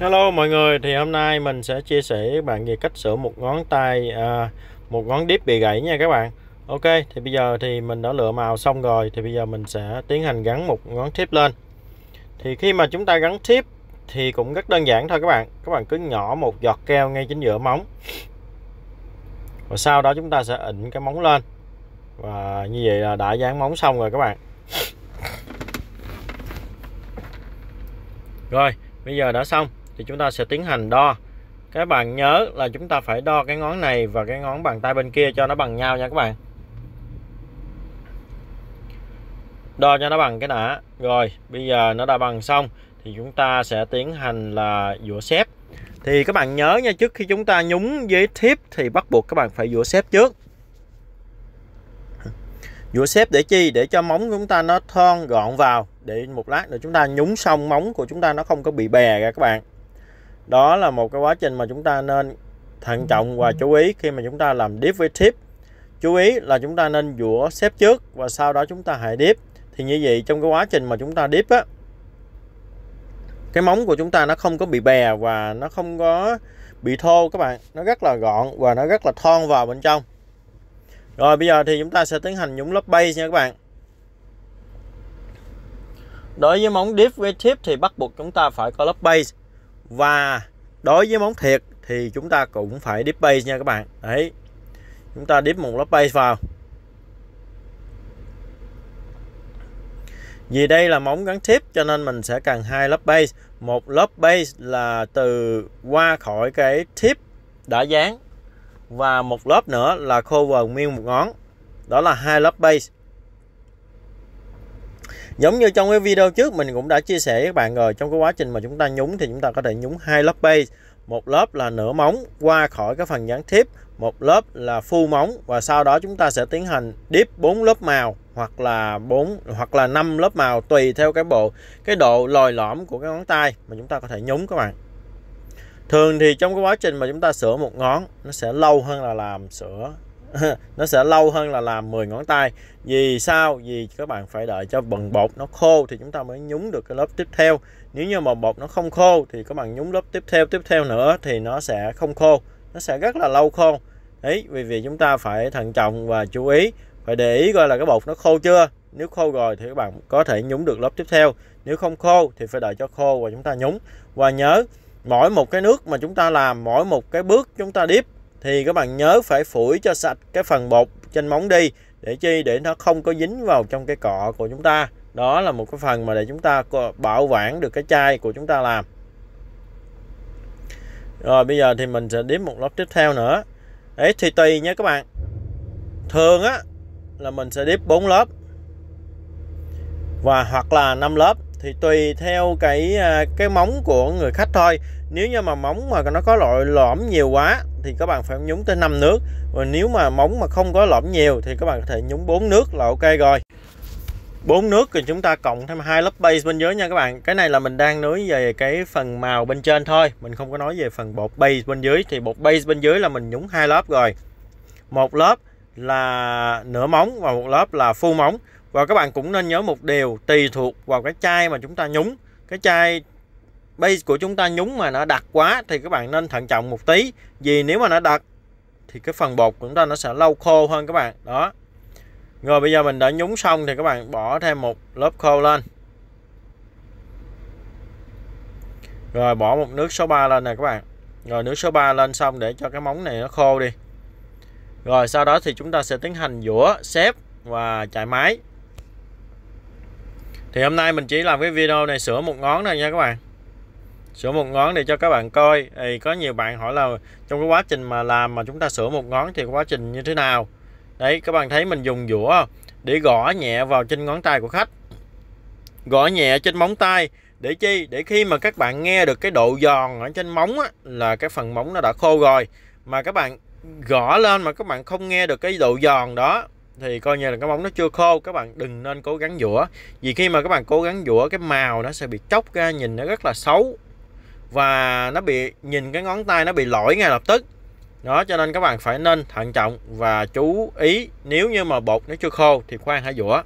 Hello mọi người, thì hôm nay mình sẽ chia sẻ với bạn về cách sửa một ngón tay à, một ngón đít bị gãy nha các bạn. Ok, thì bây giờ thì mình đã lựa màu xong rồi thì bây giờ mình sẽ tiến hành gắn một ngón thép lên. Thì khi mà chúng ta gắn thép thì cũng rất đơn giản thôi các bạn. Các bạn cứ nhỏ một giọt keo ngay chính giữa móng. Và sau đó chúng ta sẽ ịnh cái móng lên. Và như vậy là đã dán móng xong rồi các bạn. Rồi, bây giờ đã xong thì chúng ta sẽ tiến hành đo các bạn nhớ là chúng ta phải đo cái ngón này và cái ngón bàn tay bên kia cho nó bằng nhau nha các bạn đo cho nó bằng cái đã rồi bây giờ nó đã bằng xong thì chúng ta sẽ tiến hành là dũa xếp thì các bạn nhớ nha trước khi chúng ta nhúng với thiếp thì bắt buộc các bạn phải dũa xếp trước dũa xếp để chi để cho móng của chúng ta nó thon gọn vào để một lát nữa chúng ta nhúng xong móng của chúng ta nó không có bị bè ra các bạn đó là một cái quá trình mà chúng ta nên thận trọng và chú ý khi mà chúng ta làm dip với tip chú ý là chúng ta nên dũa xếp trước và sau đó chúng ta hãy dip. thì như vậy trong cái quá trình mà chúng ta dip á cái móng của chúng ta nó không có bị bè và nó không có bị thô các bạn nó rất là gọn và nó rất là thon vào bên trong rồi bây giờ thì chúng ta sẽ tiến hành nhúng lớp base nha các bạn đối với móng dip với tip thì bắt buộc chúng ta phải có lớp base và đối với móng thiệt thì chúng ta cũng phải dip base nha các bạn đấy chúng ta dip một lớp base vào vì đây là móng gắn tiếp cho nên mình sẽ cần hai lớp base một lớp base là từ qua khỏi cái tip đã dán và một lớp nữa là cover nguyên một ngón đó là hai lớp base Giống như trong cái video trước mình cũng đã chia sẻ với các bạn rồi, trong cái quá trình mà chúng ta nhúng thì chúng ta có thể nhúng hai lớp base, một lớp là nửa móng qua khỏi cái phần dán tiếp, một lớp là phu móng và sau đó chúng ta sẽ tiến hành điếp 4 lớp màu hoặc là 4 hoặc là 5 lớp màu tùy theo cái bộ cái độ lồi lõm của cái ngón tay mà chúng ta có thể nhúng các bạn. Thường thì trong cái quá trình mà chúng ta sửa một ngón nó sẽ lâu hơn là làm sửa nó sẽ lâu hơn là làm 10 ngón tay vì sao vì các bạn phải đợi cho bần bột nó khô thì chúng ta mới nhúng được cái lớp tiếp theo nếu như mà bột nó không khô thì các bạn nhúng lớp tiếp theo tiếp theo nữa thì nó sẽ không khô nó sẽ rất là lâu khô ấy vì vì chúng ta phải thận trọng và chú ý phải để ý coi là cái bột nó khô chưa nếu khô rồi thì các bạn có thể nhúng được lớp tiếp theo nếu không khô thì phải đợi cho khô và chúng ta nhúng và nhớ mỗi một cái nước mà chúng ta làm mỗi một cái bước chúng ta dip thì các bạn nhớ phải phủi cho sạch cái phần bột trên móng đi để chi để nó không có dính vào trong cái cọ của chúng ta đó là một cái phần mà để chúng ta bảo quản được cái chai của chúng ta làm rồi bây giờ thì mình sẽ đếm một lớp tiếp theo nữa đấy thì tùy nha các bạn thường á là mình sẽ đếm 4 lớp và hoặc là 5 lớp thì tùy theo cái à, cái móng của người khách thôi nếu như mà móng mà nó có loại lõm nhiều quá thì các bạn phải nhúng tới 5 nước và nếu mà móng mà không có lõm nhiều thì các bạn có thể nhúng 4 nước là ok rồi bốn nước thì chúng ta cộng thêm hai lớp base bên dưới nha các bạn cái này là mình đang nói về cái phần màu bên trên thôi mình không có nói về phần bột base bên dưới thì bột base bên dưới là mình nhúng hai lớp rồi một lớp là nửa móng và một lớp là full móng và các bạn cũng nên nhớ một điều tùy thuộc vào cái chai mà chúng ta nhúng cái chai base của chúng ta nhúng mà nó đặc quá thì các bạn nên thận trọng một tí vì nếu mà nó đặc thì cái phần bột của chúng ta nó sẽ lâu khô hơn các bạn đó rồi bây giờ mình đã nhúng xong thì các bạn bỏ thêm một lớp khô lên rồi bỏ một nước số 3 lên nè các bạn rồi nước số 3 lên xong để cho cái móng này nó khô đi rồi sau đó thì chúng ta sẽ tiến hành dũa xếp và chạy máy thì hôm nay mình chỉ làm cái video này sửa một ngón thôi nha các bạn sửa một ngón để cho các bạn coi thì có nhiều bạn hỏi là trong cái quá trình mà làm mà chúng ta sửa một ngón thì quá trình như thế nào đấy các bạn thấy mình dùng dũa để gõ nhẹ vào trên ngón tay của khách gõ nhẹ trên móng tay để chi để khi mà các bạn nghe được cái độ giòn ở trên móng á, là cái phần móng nó đã khô rồi mà các bạn gõ lên mà các bạn không nghe được cái độ giòn đó thì coi như là cái móng nó chưa khô các bạn đừng nên cố gắng dũa vì khi mà các bạn cố gắng dũa cái màu nó sẽ bị chóc ra nhìn nó rất là xấu và nó bị nhìn cái ngón tay nó bị lỗi ngay lập tức đó cho nên các bạn phải nên thận trọng và chú ý nếu như mà bột nó chưa khô thì khoan hãy dũa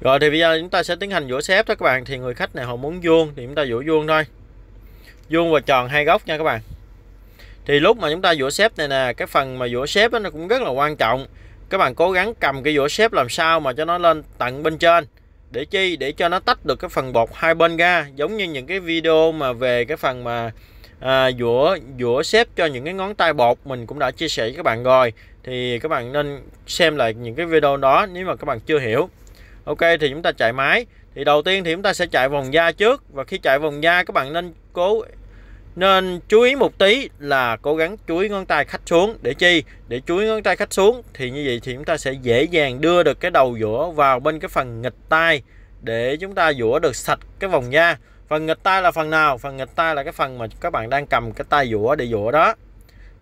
rồi thì bây giờ chúng ta sẽ tiến hành dũa xếp đó các bạn thì người khách này họ muốn vuông thì chúng ta dũa vuông thôi vuông và tròn hai góc nha các bạn thì lúc mà chúng ta dũa xếp này nè cái phần mà dũa xếp đó, nó cũng rất là quan trọng các bạn cố gắng cầm cái dũa xếp làm sao mà cho nó lên tận bên trên để chi để cho nó tách được cái phần bột hai bên ra giống như những cái video mà về cái phần mà à, dũa dũa xếp cho những cái ngón tay bột mình cũng đã chia sẻ với các bạn rồi thì các bạn nên xem lại những cái video đó nếu mà các bạn chưa hiểu ok thì chúng ta chạy máy thì đầu tiên thì chúng ta sẽ chạy vòng da trước và khi chạy vòng da các bạn nên cố nên chú ý một tí là cố gắng chuối ngón tay khách xuống để chi để chuối ngón tay khách xuống thì như vậy thì chúng ta sẽ dễ dàng đưa được cái đầu dũa vào bên cái phần nghịch tay để chúng ta dũa được sạch cái vòng da phần nghịch tay là phần nào phần nghịch tay là cái phần mà các bạn đang cầm cái tay dũa để dũa đó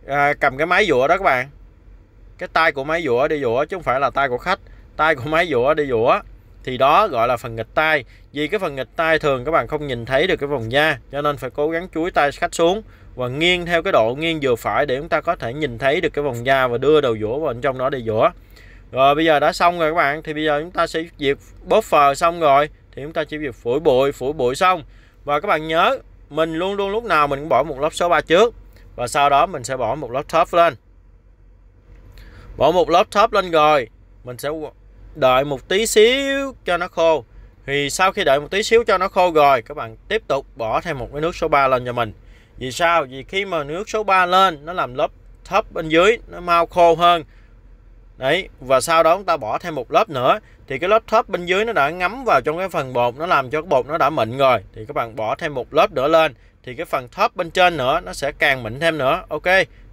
à, cầm cái máy dũa đó các bạn cái tay của máy dũa để dũa chứ không phải là tay của khách tay của máy dũa để dũa thì đó gọi là phần nghịch tay vì cái phần nghịch tay thường các bạn không nhìn thấy được cái vòng da cho nên phải cố gắng chuối tay khách xuống và nghiêng theo cái độ nghiêng vừa phải để chúng ta có thể nhìn thấy được cái vòng da và đưa đầu dũa vào trong đó để dũa rồi bây giờ đã xong rồi các bạn thì bây giờ chúng ta sẽ việc bóp phờ xong rồi thì chúng ta chỉ việc phủi bụi phủi bụi xong và các bạn nhớ mình luôn luôn lúc nào mình cũng bỏ một lớp số 3 trước và sau đó mình sẽ bỏ một lớp top lên bỏ một lớp top lên rồi mình sẽ đợi một tí xíu cho nó khô thì sau khi đợi một tí xíu cho nó khô rồi các bạn tiếp tục bỏ thêm một cái nước số 3 lên cho mình vì sao vì khi mà nước số 3 lên nó làm lớp thấp bên dưới nó mau khô hơn đấy và sau đó chúng ta bỏ thêm một lớp nữa thì cái lớp thấp bên dưới nó đã ngấm vào trong cái phần bột nó làm cho cái bột nó đã mịn rồi thì các bạn bỏ thêm một lớp nữa lên thì cái phần top bên trên nữa nó sẽ càng mịn thêm nữa ok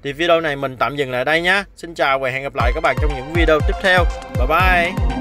thì video này mình tạm dừng lại đây nhá xin chào và hẹn gặp lại các bạn trong những video tiếp theo bye bye